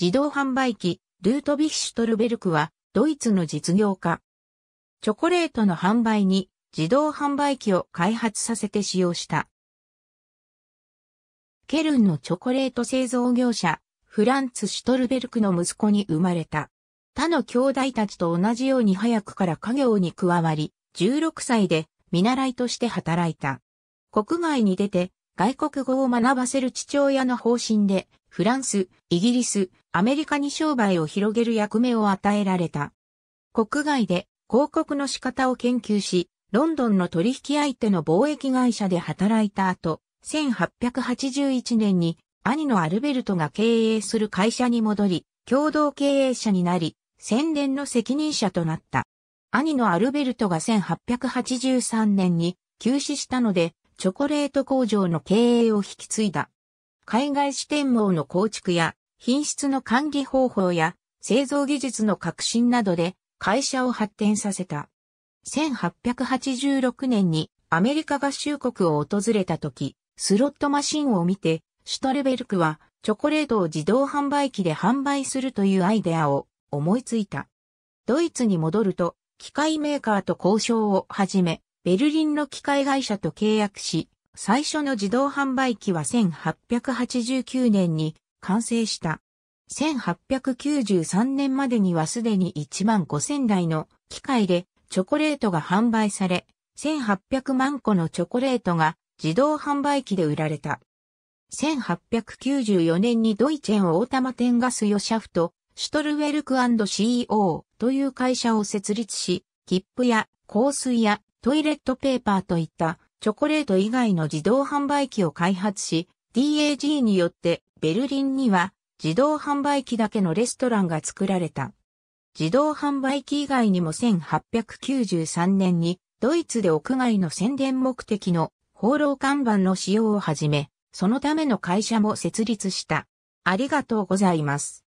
自動販売機、ルートビッシュトルベルクは、ドイツの実業家。チョコレートの販売に自動販売機を開発させて使用した。ケルンのチョコレート製造業者、フランツ・シュトルベルクの息子に生まれた。他の兄弟たちと同じように早くから家業に加わり、16歳で見習いとして働いた。国外に出て外国語を学ばせる父親の方針で、フランス、イギリス、アメリカに商売を広げる役目を与えられた。国外で広告の仕方を研究し、ロンドンの取引相手の貿易会社で働いた後、1881年に兄のアルベルトが経営する会社に戻り、共同経営者になり、宣伝の責任者となった。兄のアルベルトが1883年に休止したので、チョコレート工場の経営を引き継いだ。海外支店網の構築や品質の管理方法や製造技術の革新などで会社を発展させた。1886年にアメリカ合衆国を訪れた時、スロットマシンを見て、シュトレベルクはチョコレートを自動販売機で販売するというアイデアを思いついた。ドイツに戻ると、機械メーカーと交渉を始め、ベルリンの機械会社と契約し、最初の自動販売機は1889年に完成した。1893年までにはすでに1万5000台の機械でチョコレートが販売され、1800万個のチョコレートが自動販売機で売られた。1894年にドイチェンオータマテンガスヨシャフト、シュトルウェルク &CEO という会社を設立し、切符や香水やトイレットペーパーといったチョコレート以外の自動販売機を開発し、DAG によってベルリンには自動販売機だけのレストランが作られた。自動販売機以外にも1893年にドイツで屋外の宣伝目的の放浪看板の使用をはじめ、そのための会社も設立した。ありがとうございます。